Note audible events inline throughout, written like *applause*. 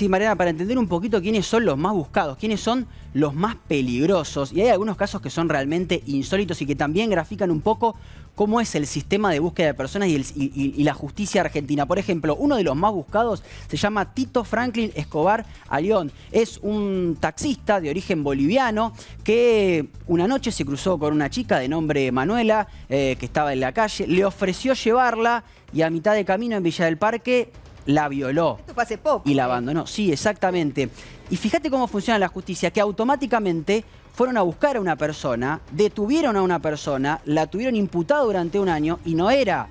Sí, Mariana, para entender un poquito quiénes son los más buscados, quiénes son los más peligrosos. Y hay algunos casos que son realmente insólitos y que también grafican un poco cómo es el sistema de búsqueda de personas y, la justicia argentina. Por ejemplo, uno de los más buscados se llama Tito Franklin Escobar Alión. Es un taxista de origen boliviano que una noche se cruzó con una chica de nombre Manuela, eh, que estaba en la calle, le ofreció llevarla y a mitad de camino en Villa del Parque la violó. Esto fue hace poco. Y la ¿eh? abandonó. Sí, exactamente. Y fíjate cómo funciona la justicia, que automáticamente fueron a buscar a una persona, detuvieron a una persona, la tuvieron imputada durante un año y no era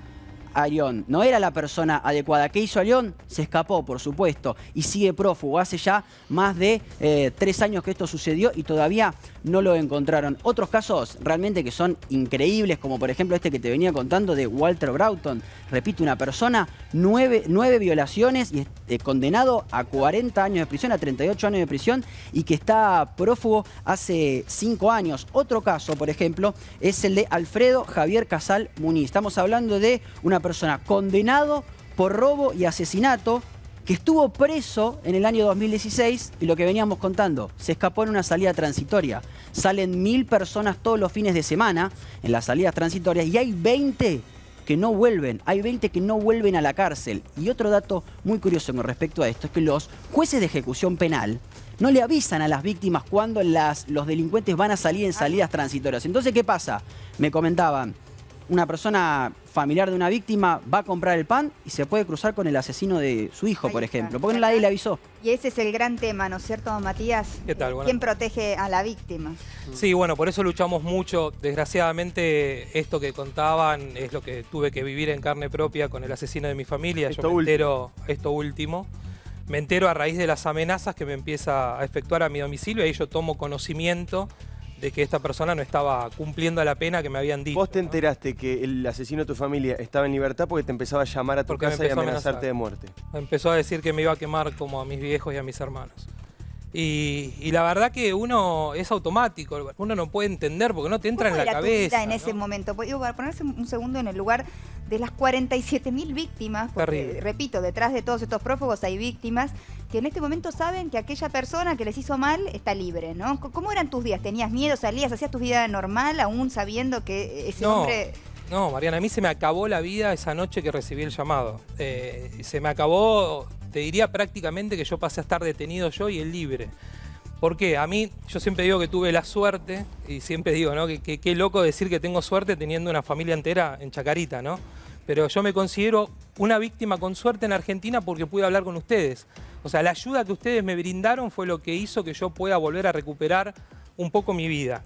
Arión. No era la persona adecuada. ¿Qué hizo Arión? Se escapó, por supuesto, y sigue prófugo. Hace ya más de eh, tres años que esto sucedió y todavía no lo encontraron. Otros casos realmente que son increíbles, como por ejemplo este que te venía contando de Walter Broughton. Repito, una persona, nueve, violaciones y eh, condenado a 40 años de prisión, a 38 años de prisión y que está prófugo hace cinco años. Otro caso, por ejemplo, es el de Alfredo Javier Casal Muniz, Estamos hablando de una persona condenado por robo y asesinato que estuvo preso en el año 2016 y lo que veníamos contando, se escapó en una salida transitoria. Salen mil personas todos los fines de semana en las salidas transitorias y hay 20 que no vuelven, hay 20 que no vuelven a la cárcel. Y otro dato muy curioso con respecto a esto es que los jueces de ejecución penal no le avisan a las víctimas cuando las, los delincuentes van a salir en salidas transitorias. Entonces, ¿qué pasa? Me comentaban, una persona familiar de una víctima va a comprar el pan y se puede cruzar con el asesino de su hijo, por ejemplo, ¿por porque no ley le avisó. Y ese es el gran tema, ¿no es cierto, Matías? ¿Qué tal? ¿Quién protege a la víctima? Sí, bueno, por eso luchamos mucho. Desgraciadamente, esto que contaban es lo que tuve que vivir en carne propia con el asesino de mi familia. Yo me último. entero esto último. Me entero a raíz de las amenazas que me empieza a efectuar a mi domicilio ahí yo tomo conocimiento de que esta persona no estaba cumpliendo la pena que me habían dicho. Vos te enteraste que el asesino de tu familia estaba en libertad porque te empezaba a llamar a tu casa y amenazarte de muerte. Empezó a decir que me iba a quemar como a mis viejos y a mis hermanos. Y, la verdad que uno es automático, uno no puede entender porque no te entra en la cabeza. en ese momento, pues, a ponerse un segundo en el lugar de las 47 mil víctimas, porque, repito, detrás de todos estos prófugos hay víctimas, que en este momento saben que aquella persona que les hizo mal está libre, ¿no? ¿Cómo eran tus días? ¿Tenías miedo? ¿Salías? ¿Hacías tu vida normal aún sabiendo que ese hombre... No, Mariana, a mí se me acabó la vida esa noche que recibí el llamado. Eh, se me acabó, te diría prácticamente que yo pasé a estar detenido yo y él libre. ¿Por qué? A mí, yo siempre digo que tuve la suerte, y siempre digo, ¿no? Que qué loco decir que tengo suerte teniendo una familia entera en Chacarita, ¿no? pero yo me considero una víctima con suerte en Argentina porque pude hablar con ustedes. O sea, la ayuda que ustedes me brindaron fue lo que hizo que yo pueda volver a recuperar un poco mi vida.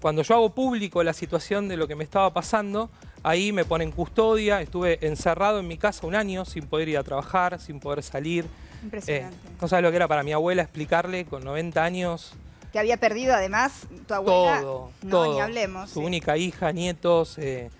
Cuando yo hago público la situación de lo que me estaba pasando, ahí me ponen custodia, estuve encerrado en mi casa un año sin poder ir a trabajar, sin poder salir. Impresionante. Eh, no sabes lo que era para mi abuela explicarle con 90 años. Que había perdido además tu abuela. Todo, no, Ni hablemos. Su única hija, nietos. Eh,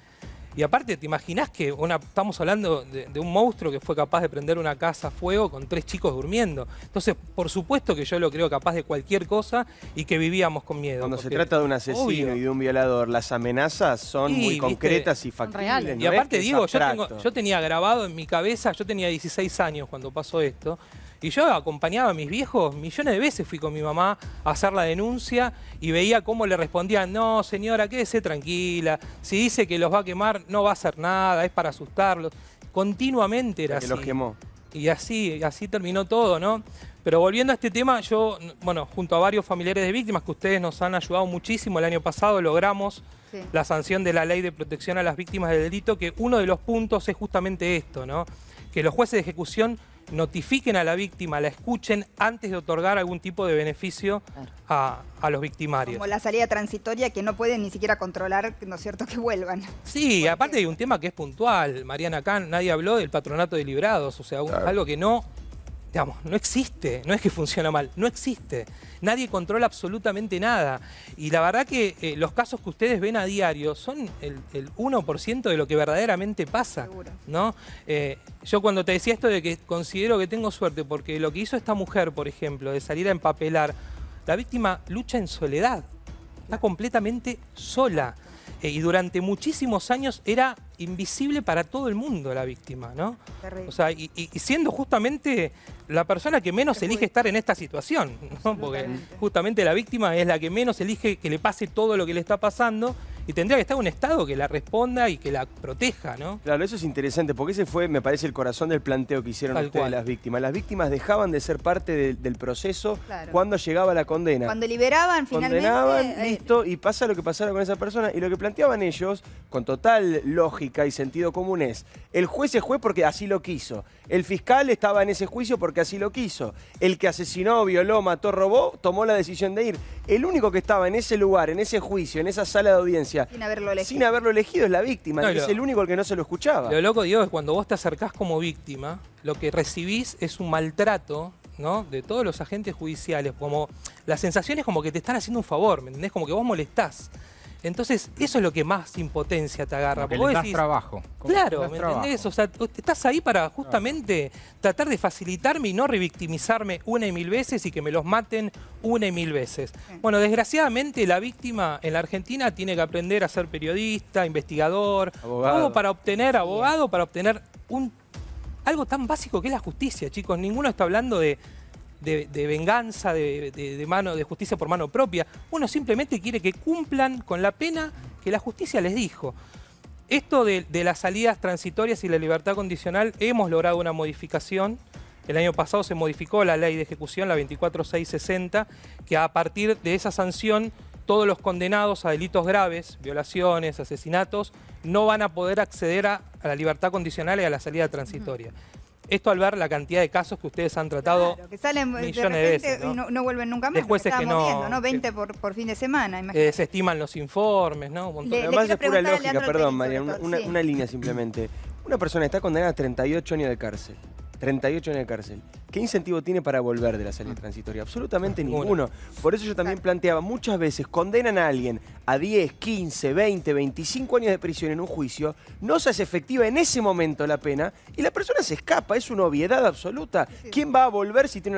y aparte, ¿te imaginás que una, estamos hablando de, un monstruo que fue capaz de prender una casa a fuego con tres chicos durmiendo? Entonces, por supuesto que yo lo creo capaz de cualquier cosa y que vivíamos con miedo. Cuando se trata de un asesino y de un violador, las amenazas son muy concretas y factibles. y aparte, digo, yo, yo tenía grabado en mi cabeza, yo tenía 16 años cuando pasó esto. Y yo acompañaba a mis viejos, millones de veces fui con mi mamá a hacer la denuncia y veía cómo le respondían, no señora, quédese tranquila, si dice que los va a quemar no va a hacer nada, es para asustarlos. Continuamente era que los quemó. Y así, así terminó todo, ¿no? Pero volviendo a este tema, yo, bueno, junto a varios familiares de víctimas que ustedes nos han ayudado muchísimo, el año pasado logramos la sanción de la Ley de Protección a las Víctimas del Delito, que uno de los puntos es justamente esto, ¿no? Que los jueces de ejecución notifiquen a la víctima, la escuchen antes de otorgar algún tipo de beneficio a, los victimarios. Como la salida transitoria que no pueden ni siquiera controlar, ¿no es cierto?, *laughs* que vuelvan. Sí, aparte hay un tema que es puntual. Mariana Can, nadie habló del patronato de librados, o sea, algo que no Digamos, no existe, no es que funciona mal, no existe. Nadie controla absolutamente nada. Y la verdad que eh, los casos que ustedes ven a diario son el, 1% de lo que verdaderamente pasa. ¿no? Eh, yo cuando te decía esto de que considero que tengo suerte, porque lo que hizo esta mujer, por ejemplo, de salir a empapelar, la víctima lucha en soledad, está completamente sola. Eh, y durante muchísimos años era invisible para todo el mundo la víctima, ¿no? O sea, y, siendo justamente la persona que menos elige estar en esta situación, ¿no? Porque justamente la víctima es la que menos elige que le pase todo lo que le está pasando y tendría que estar un Estado que la responda y que la proteja, ¿no? Claro, eso es interesante, porque ese fue, me parece, el corazón del planteo que hicieron ustedes las víctimas. Las víctimas dejaban de ser parte del proceso cuando llegaba la condena. Cuando liberaban, finalmente. Condenaban, eh, listo, y pasa lo que pasara con esa persona. Y lo que planteaban ellos, con total lógica y sentido común, es el juez se juez porque así lo quiso. El fiscal estaba en ese juicio porque así lo quiso. El que asesinó, violó, mató, robó, tomó la decisión de ir. El único que estaba en ese lugar, en ese juicio, en esa sala de audiencia, sin haberlo elegido. es la víctima. es el único al que no se lo escuchaba. Lo loco, Diego, es cuando vos te acercás como víctima, lo que recibís es un maltrato ¿no? de todos los agentes judiciales. Como la sensación es como que te están haciendo un favor, ¿me entendés? Como que vos molestás. Entonces, eso es lo que más impotencia te agarra. Porque le das trabajo. Claro, ¿me O sea, estás ahí para justamente tratar de facilitarme y no revictimizarme una y mil veces y que me los maten una y mil veces. Bueno, desgraciadamente la víctima en la Argentina tiene que aprender a ser periodista, investigador, todo para obtener abogado, para obtener un algo tan básico que es la justicia, chicos. Ninguno está hablando de de, venganza, de, mano, de justicia por mano propia. Uno simplemente quiere que cumplan con la pena que la justicia les dijo. Esto de, las salidas transitorias y la libertad condicional, hemos logrado una modificación. El año pasado se modificó la ley de ejecución, la 24660, que a partir de esa sanción todos los condenados a delitos graves, violaciones, asesinatos, no van a poder acceder a la libertad condicional y a la salida transitoria. Esto al ver la cantidad de casos que ustedes han tratado que salen millones de, veces, ¿no? vuelven nunca más. jueces que no, ¿no? 20 por, por, fin de semana, imagínate. Eh, se estiman los informes, ¿no? Un montón es pura lógica, perdón, María, una, una, línea simplemente. Una persona está condenada a 38 años de cárcel. 38 en el cárcel. ¿Qué incentivo tiene para volver de la salida mm. transitoria? Absolutamente ninguno. Por eso yo también planteaba, muchas veces condenan a alguien a 10, 15, 20, 25 años de prisión en un juicio, no se hace efectiva en ese momento la pena y la persona se escapa, es una obviedad absoluta. ¿Quién va a volver si tiene